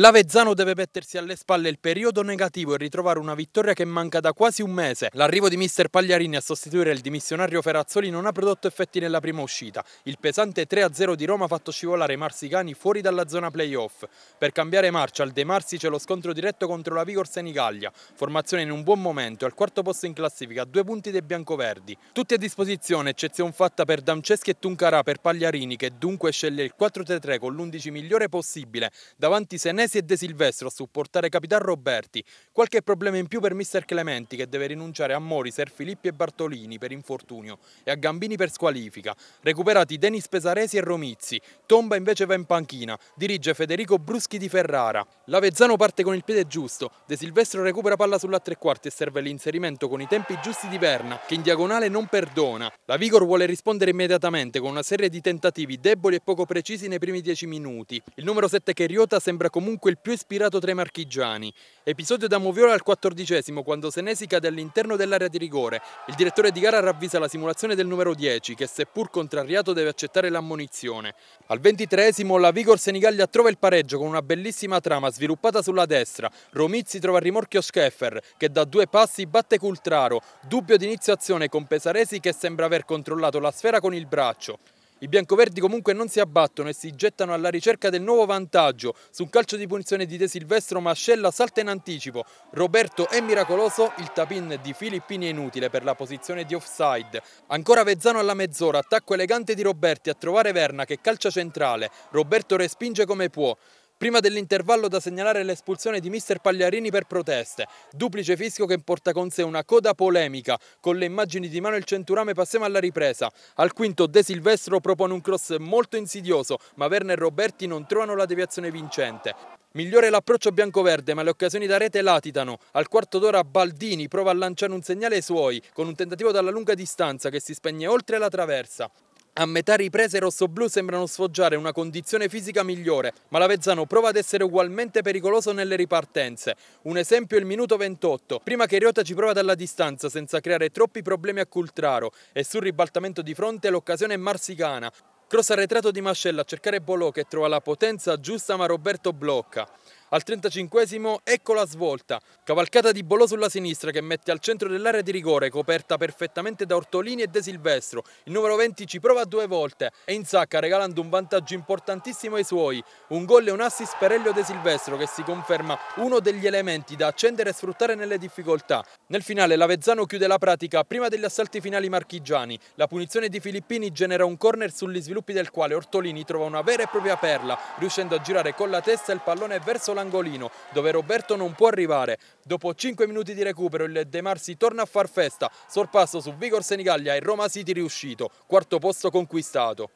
L'Avezzano deve mettersi alle spalle il periodo negativo e ritrovare una vittoria che manca da quasi un mese. L'arrivo di mister Pagliarini a sostituire il dimissionario Ferazzoli non ha prodotto effetti nella prima uscita. Il pesante 3-0 di Roma ha fatto scivolare i marsicani fuori dalla zona playoff. Per cambiare marcia al De Marsi c'è lo scontro diretto contro la Vigor Senigallia, formazione in un buon momento al quarto posto in classifica, a due punti dei biancoverdi. Tutti a disposizione, eccezione fatta per Damceschi e Tuncarà per Pagliarini che dunque sceglie il 4-3-3 con l'11 migliore possibile davanti Senesi Senesi e De Silvestro a supportare Capitan Roberti. Qualche problema in più per mister Clementi che deve rinunciare a Mori, Ser Filippi e Bartolini per infortunio e a Gambini per squalifica. Recuperati Denis Pesaresi e Romizzi. Tomba invece va in panchina. Dirige Federico Bruschi di Ferrara. L'Avezzano parte con il piede giusto. De Silvestro recupera palla sulla tre quarti e serve l'inserimento con i tempi giusti di Verna che in diagonale non perdona. La Vigor vuole rispondere immediatamente con una serie di tentativi deboli e poco precisi nei primi dieci minuti. Il numero 7 che riota sembra comunque comunque il più ispirato tra i marchigiani. Episodio da Moviola al quattordicesimo, quando Senesi cade all'interno dell'area di rigore. Il direttore di gara ravvisa la simulazione del numero 10, che seppur contrariato deve accettare l'ammonizione. Al ventitreesimo la Vigor Senigallia trova il pareggio con una bellissima trama sviluppata sulla destra. Romizzi trova il rimorchio Scheffer, che da due passi batte Cultraro. Dubbio di inizio azione con Pesaresi che sembra aver controllato la sfera con il braccio. I biancoverdi comunque non si abbattono e si gettano alla ricerca del nuovo vantaggio. Su un calcio di punizione di De Silvestro Mascella salta in anticipo. Roberto è miracoloso, il tapin di Filippini è inutile per la posizione di offside. Ancora Vezzano alla mezz'ora, attacco elegante di Roberti a trovare Verna che calcia centrale. Roberto respinge come può. Prima dell'intervallo da segnalare l'espulsione di mister Pagliarini per proteste, duplice fischio che porta con sé una coda polemica, con le immagini di Manuel Centurame passiamo alla ripresa. Al quinto De Silvestro propone un cross molto insidioso, ma Werner e Roberti non trovano la deviazione vincente. Migliore l'approccio biancoverde, ma le occasioni da rete latitano. Al quarto d'ora Baldini prova a lanciare un segnale ai suoi, con un tentativo dalla lunga distanza che si spegne oltre la traversa. A metà riprese rossoblù sembrano sfoggiare una condizione fisica migliore, ma l'Avezzano prova ad essere ugualmente pericoloso nelle ripartenze. Un esempio è il minuto 28, prima che Riota ci prova dalla distanza senza creare troppi problemi a Cultraro e sul ribaltamento di fronte l'occasione è marsicana. Cross arretrato di Mascella a cercare Bolò che trova la potenza giusta ma Roberto blocca. Al 35 esimo ecco la svolta, cavalcata di Bolò sulla sinistra che mette al centro dell'area di rigore coperta perfettamente da Ortolini e De Silvestro. Il numero 20 ci prova due volte e in sacca regalando un vantaggio importantissimo ai suoi. Un gol e un assist per Elio De Silvestro che si conferma uno degli elementi da accendere e sfruttare nelle difficoltà. Nel finale l'Avezzano chiude la pratica prima degli assalti finali marchigiani. La punizione di Filippini genera un corner sull'isviluppo sviluppi del quale Ortolini trova una vera e propria perla, riuscendo a girare con la testa il pallone verso l'angolino, dove Roberto non può arrivare. Dopo 5 minuti di recupero il De Marsi torna a far festa, sorpasso su Vigor Senigallia e Roma City riuscito, quarto posto conquistato.